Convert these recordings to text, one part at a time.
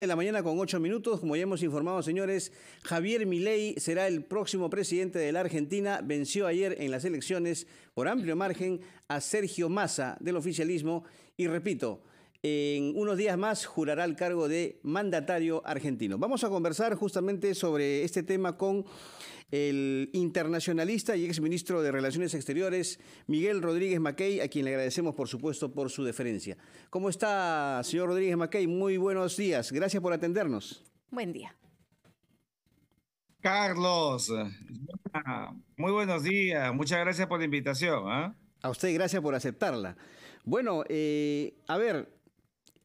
En la mañana con ocho minutos, como ya hemos informado señores, Javier Milei será el próximo presidente de la Argentina, venció ayer en las elecciones por amplio margen a Sergio Massa del oficialismo y repito, en unos días más jurará el cargo de mandatario argentino. Vamos a conversar justamente sobre este tema con el internacionalista y exministro de Relaciones Exteriores, Miguel Rodríguez Mackey, a quien le agradecemos, por supuesto, por su deferencia. ¿Cómo está, señor Rodríguez Mackey? Muy buenos días. Gracias por atendernos. Buen día. Carlos, muy buenos días. Muchas gracias por la invitación. ¿ah? A usted, gracias por aceptarla. Bueno, eh, a ver,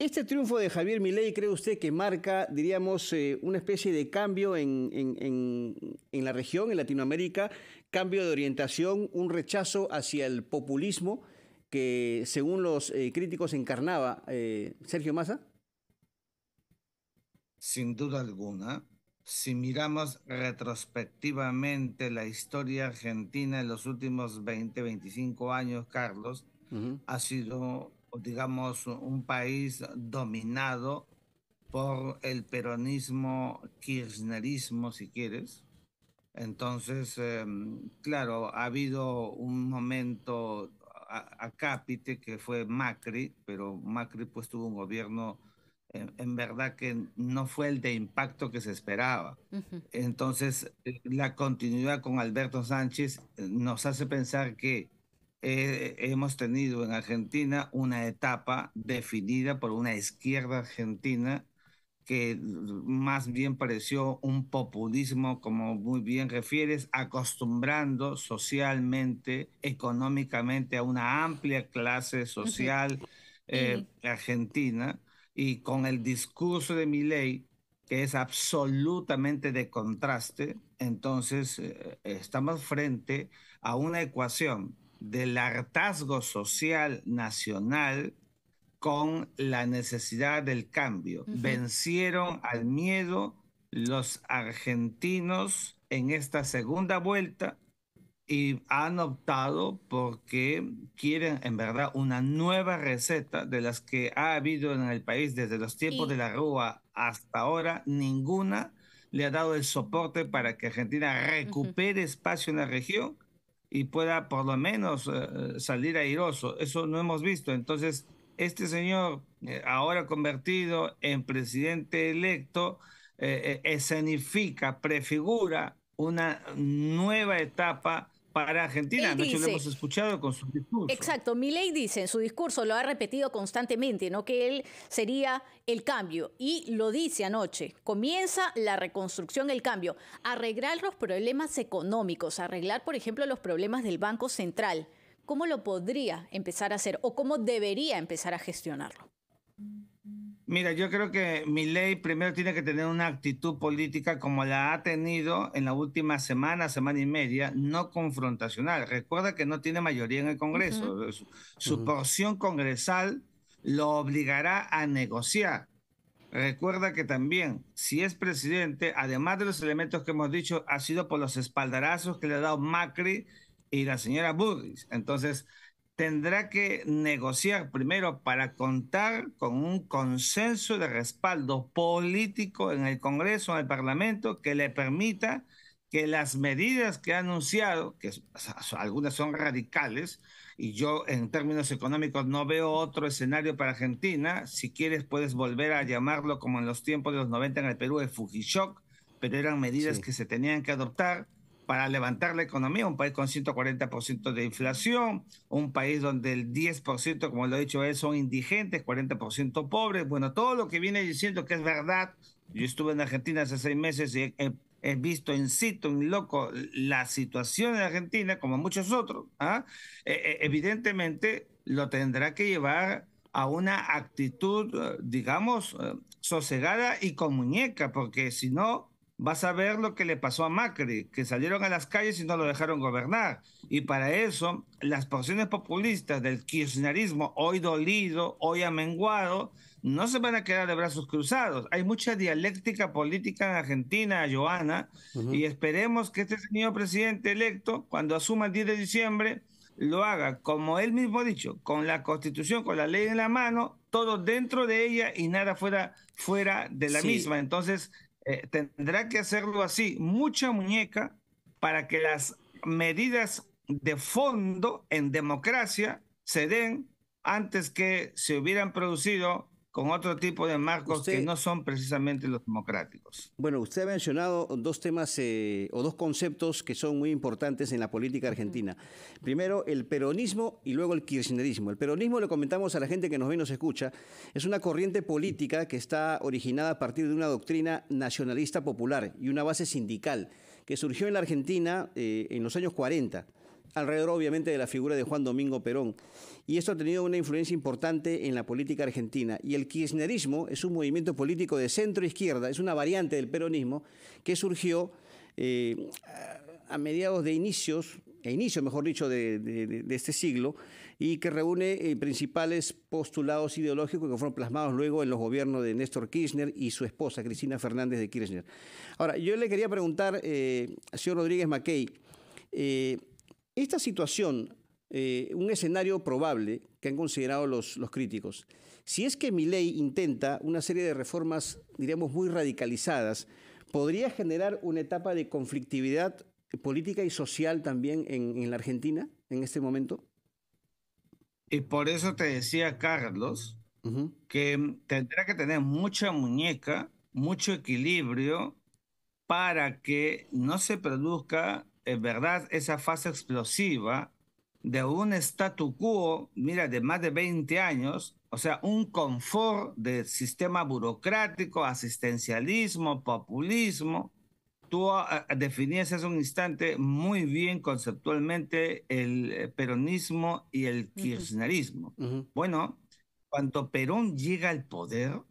¿Este triunfo de Javier Milei cree usted que marca, diríamos, eh, una especie de cambio en, la región, en Latinoamérica, cambio de orientación, un rechazo hacia el populismo que, según los eh, críticos, encarnaba eh, Sergio Massa? Sin duda alguna, si miramos retrospectivamente la historia argentina en los últimos 20, 25 años, Carlos, ha sido digamos, un país dominado por el peronismo, kirchnerismo, si quieres. Entonces, em, claro, ha habido un momento a, que fue Macri, pero Macri pues tuvo un gobierno en, verdad que no fue el de impacto que se esperaba. Entonces, la continuidad con Alberto Sánchez eh, nos hace pensar que eh, hemos tenido en Argentina una etapa definida por una izquierda argentina que más bien pareció un populismo, como muy bien refieres, acostumbrando socialmente, económicamente a una amplia clase social eh, argentina y con el discurso de mi ley, que es absolutamente de contraste, entonces eh, estamos frente a una ecuación del hartazgo social nacional con la necesidad del cambio. Vencieron al miedo los argentinos en esta segunda vuelta y han optado porque quieren en verdad una nueva receta de las que ha habido en el país desde los tiempos de la Rúa hasta ahora, ninguna le ha dado el soporte para que Argentina recupere espacio en la región y pueda por lo menos eh, eh, salir airoso. Eso no hemos visto. Entonces, este señor, eh, ahora convertido en presidente electo, escenifica, prefigura una nueva etapa para Argentina. lo hemos escuchado con su discurso. Exacto, Milei dice en su discurso, lo ha repetido constantemente, ¿no? que él sería el cambio. Y lo dice anoche, comienza la reconstrucción, el cambio. Arreglar los problemas económicos, arreglar, por ejemplo, los problemas del Banco Central. ¿Cómo lo podría empezar a hacer o cómo debería empezar a gestionarlo? Mira, yo creo que mi ley primero tiene que tener una actitud política como la ha tenido en la última semana, semana y media, no confrontacional. Recuerda que no tiene mayoría en el Congreso. Su, porción congresal lo obligará a negociar. Recuerda que también, si es presidente, además de los elementos que hemos dicho, ha sido por los espaldarazos que le ha dado Macri y la señora Burris. Entonces, tendrá que negociar primero para contar con un consenso de respaldo político en el Congreso, en el Parlamento, que le permita que las medidas que ha anunciado, que algunas son radicales, y yo en términos económicos no veo otro escenario para Argentina, si quieres puedes volver a llamarlo como en los tiempos de los 90 en el Perú de Fujishock, pero eran medidas que se tenían que adoptar, para levantar la economía, un país con 140% de inflación, un país donde el 10%, como lo ha dicho él, son indigentes, 40% pobres. Bueno, todo lo que viene diciendo que es verdad. Yo estuve en Argentina hace seis meses y he, visto en situ, en loco, la situación en Argentina, como muchos otros. ¿ah? Eh, eh, evidentemente lo tendrá que llevar a una actitud, eh, digamos, sosegada y con muñeca, porque si no, vas a ver lo que le pasó a Macri, que salieron a las calles y no lo dejaron gobernar. Y para eso, las porciones populistas del kirchnerismo, hoy dolido, hoy amenguado, no se van a quedar de brazos cruzados. Hay mucha dialéctica política en Argentina, Joana, y esperemos que este señor presidente electo, cuando asuma el 10 de diciembre, lo haga, como él mismo ha dicho, con la constitución, con la ley en la mano, todo dentro de ella y nada fuera, fuera de la misma. Entonces, eh, tendrá que hacerlo así, mucha muñeca, para que las medidas de fondo en democracia se den antes que se hubieran producido con otro tipo de marcos que no son precisamente los democráticos. Bueno, usted ha mencionado dos temas eh, o dos conceptos que son muy importantes en la política argentina. Primero, el peronismo y luego el kirchnerismo. El peronismo, le comentamos a la gente que nos ve y nos escucha, es una corriente política que está originada a partir de una doctrina nacionalista popular y una base sindical que surgió en la Argentina eh, en los años 40 alrededor obviamente de la figura de Juan Domingo Perón. Y esto ha tenido una influencia importante en la política argentina. Y el kirchnerismo es un movimiento político de centro izquierda, es una variante del peronismo que surgió eh, a mediados de inicios, e inicio mejor dicho, de, este siglo, y que reúne eh, principales postulados ideológicos que fueron plasmados luego en los gobiernos de Néstor Kirchner y su esposa, Cristina Fernández de Kirchner. Ahora, yo le quería preguntar, eh, señor Rodríguez Mackey, esta situación, eh, un escenario probable que han considerado los, los críticos, si es que mi ley intenta una serie de reformas, diríamos, muy radicalizadas, podría generar una etapa de conflictividad política y social también en, la Argentina en este momento. Y por eso te decía, Carlos, que tendrá que tener mucha muñeca, mucho equilibrio para que no se produzca es verdad, esa fase explosiva de un statu quo, mira, de más de 20 años, o sea, un confort de sistema burocrático, asistencialismo, populismo. Tú ah, ah, definías hace un instante muy bien conceptualmente el eh, peronismo y el kirchnerismo. Bueno, cuando Perón llega al poder,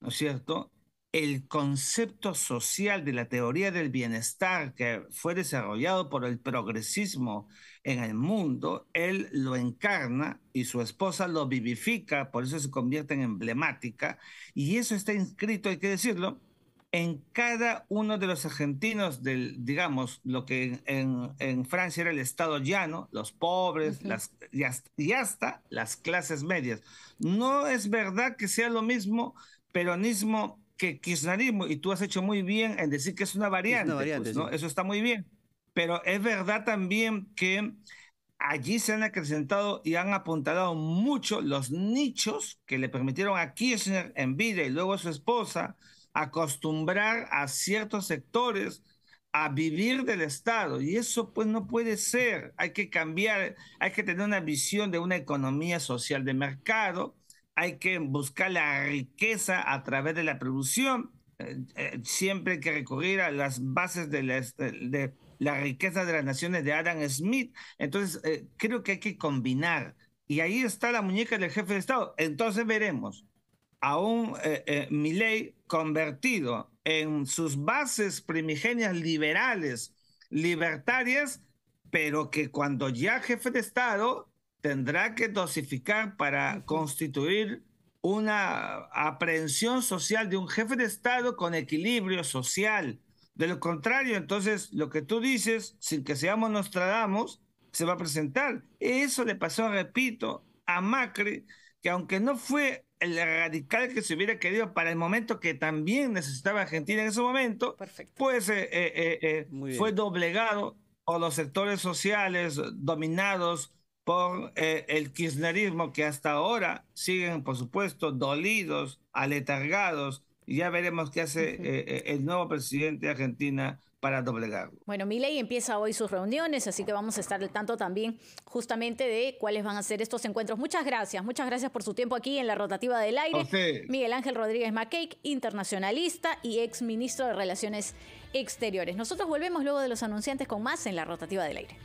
¿no es cierto? el concepto social de la teoría del bienestar que fue desarrollado por el progresismo en el mundo, él lo encarna y su esposa lo vivifica, por eso se convierte en emblemática, y eso está inscrito, hay que decirlo, en cada uno de los argentinos del, digamos, lo que en, Francia era el estado llano, los pobres, las, y hasta, y hasta las clases medias. No es verdad que sea lo mismo peronismo que kirchnerismo, y tú has hecho muy bien en decir que es una variante, pues, eso está muy bien, pero es verdad también que allí se han acrecentado y han apuntalado mucho los nichos que le permitieron a Kirchner en vida y luego a su esposa acostumbrar a ciertos sectores a vivir del Estado. Y eso pues no puede ser. Hay que cambiar, hay que tener una visión de una economía social de mercado hay que buscar la riqueza a través de la producción, eh, eh, siempre hay que recurrir a las bases este, de la, riqueza de las naciones de Adam Smith. Entonces, eh, creo que hay que combinar. Y ahí está la muñeca del jefe de Estado. Entonces veremos a un Milley convertido en sus bases primigenias liberales, libertarias, pero que cuando ya jefe de Estado tendrá que dosificar para constituir una aprehensión social de un jefe de Estado con equilibrio social. De lo contrario, entonces, lo que tú dices, sin que seamos nostradamos se va a presentar. Eso le pasó, repito, a Macri, que aunque no fue el radical que se hubiera querido para el momento que también necesitaba Argentina en ese momento, pues eh, eh, eh, fue doblegado por los sectores sociales dominados por eh, el kirchnerismo que hasta ahora siguen, por supuesto, dolidos, aletargados, y ya veremos qué hace eh, eh, el nuevo presidente de Argentina para doblegarlo. Bueno, Milei empieza hoy sus reuniones, así que vamos a estar al tanto también justamente de cuáles van a ser estos encuentros. Muchas gracias, muchas gracias por su tiempo aquí en la rotativa del aire. Miguel Ángel Rodríguez Mackey, internacionalista y ex ministro de Relaciones Exteriores. Nosotros volvemos luego de los anunciantes con más en la rotativa del aire.